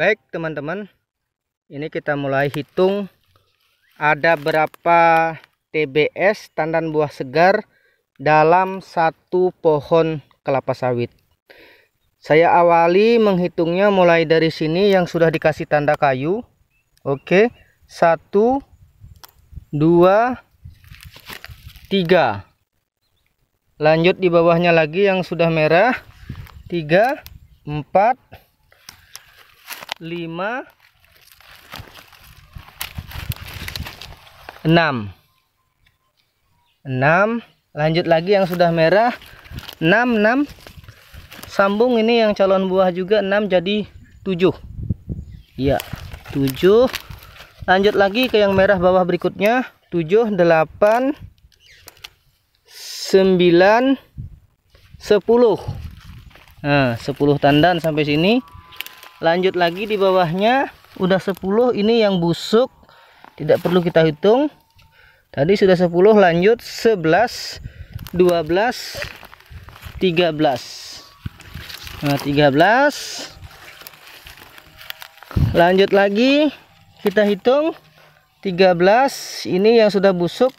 Baik teman-teman, ini kita mulai hitung ada berapa TBS tandan buah segar dalam satu pohon kelapa sawit. Saya awali menghitungnya mulai dari sini yang sudah dikasih tanda kayu. Oke, satu, dua, tiga. Lanjut di bawahnya lagi yang sudah merah, tiga, empat, lima enam enam lanjut lagi yang sudah merah enam enam sambung ini yang calon buah juga enam jadi tujuh ya tujuh lanjut lagi ke yang merah bawah berikutnya tujuh delapan sembilan sepuluh nah sepuluh tandan sampai sini lanjut lagi di bawahnya udah 10 ini yang busuk tidak perlu kita hitung tadi sudah 10 lanjut 11 12 13 nah 13 lanjut lagi kita hitung 13 ini yang sudah busuk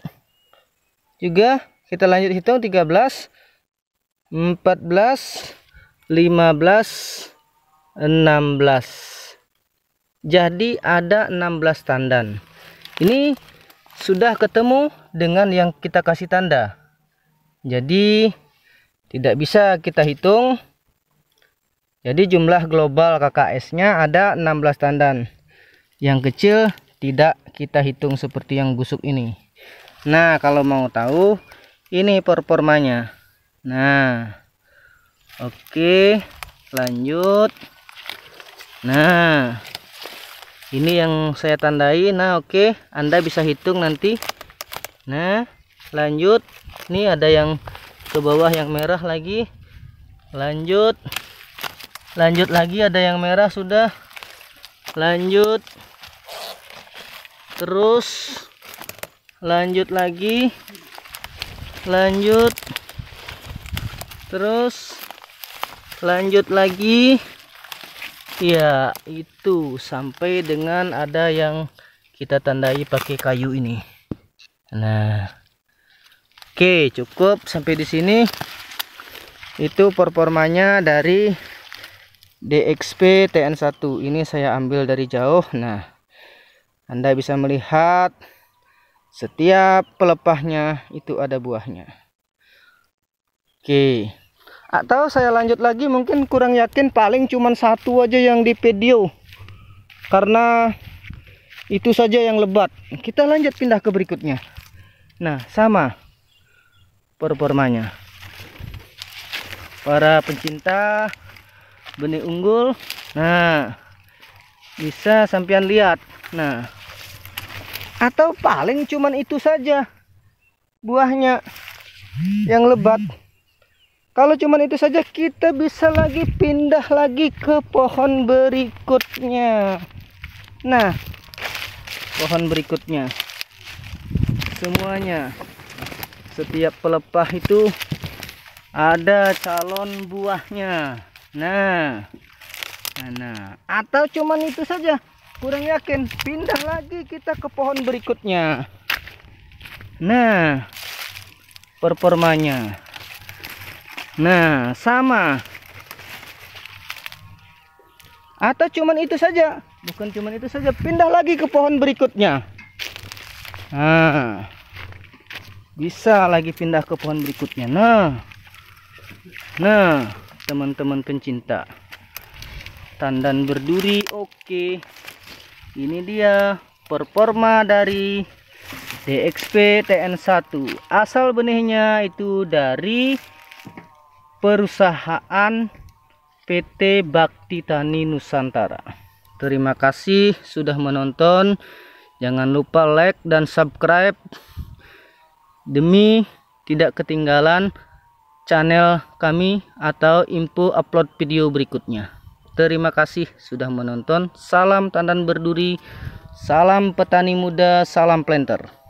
juga kita lanjut hitung 13 14 15 16 jadi ada 16 tandan ini sudah ketemu dengan yang kita kasih tanda jadi tidak bisa kita hitung jadi jumlah global KKS nya ada 16 tandan yang kecil tidak kita hitung seperti yang busuk ini nah kalau mau tahu ini performanya nah oke lanjut nah ini yang saya tandai nah oke okay. Anda bisa hitung nanti nah lanjut ini ada yang ke bawah yang merah lagi lanjut lanjut lagi ada yang merah sudah lanjut terus lanjut lagi lanjut terus lanjut lagi ya itu sampai dengan ada yang kita tandai pakai kayu ini nah oke cukup sampai di sini itu performanya dari DXP TN1 ini saya ambil dari jauh nah Anda bisa melihat setiap pelepahnya itu ada buahnya oke atau saya lanjut lagi mungkin kurang yakin paling cuma satu aja yang di video. Karena itu saja yang lebat. Kita lanjut pindah ke berikutnya. Nah, sama performanya. Para pencinta benih unggul. Nah, bisa sampean lihat. Nah, atau paling cuma itu saja buahnya yang lebat kalau cuman itu saja kita bisa lagi pindah lagi ke pohon berikutnya. Nah, pohon berikutnya. Semuanya setiap pelepah itu ada calon buahnya. Nah. Nah, atau cuman itu saja. Kurang yakin, pindah lagi kita ke pohon berikutnya. Nah, performanya Nah, sama. Atau cuman itu saja? Bukan cuman itu saja, pindah lagi ke pohon berikutnya. Nah. Bisa lagi pindah ke pohon berikutnya. Nah. Nah, teman-teman pencinta. Tandan berduri, oke. Ini dia performa dari DXP TN1. Asal benihnya itu dari perusahaan PT Bakti Tani Nusantara. Terima kasih sudah menonton. Jangan lupa like dan subscribe demi tidak ketinggalan channel kami atau info upload video berikutnya. Terima kasih sudah menonton. Salam tandan berduri, salam petani muda, salam planter.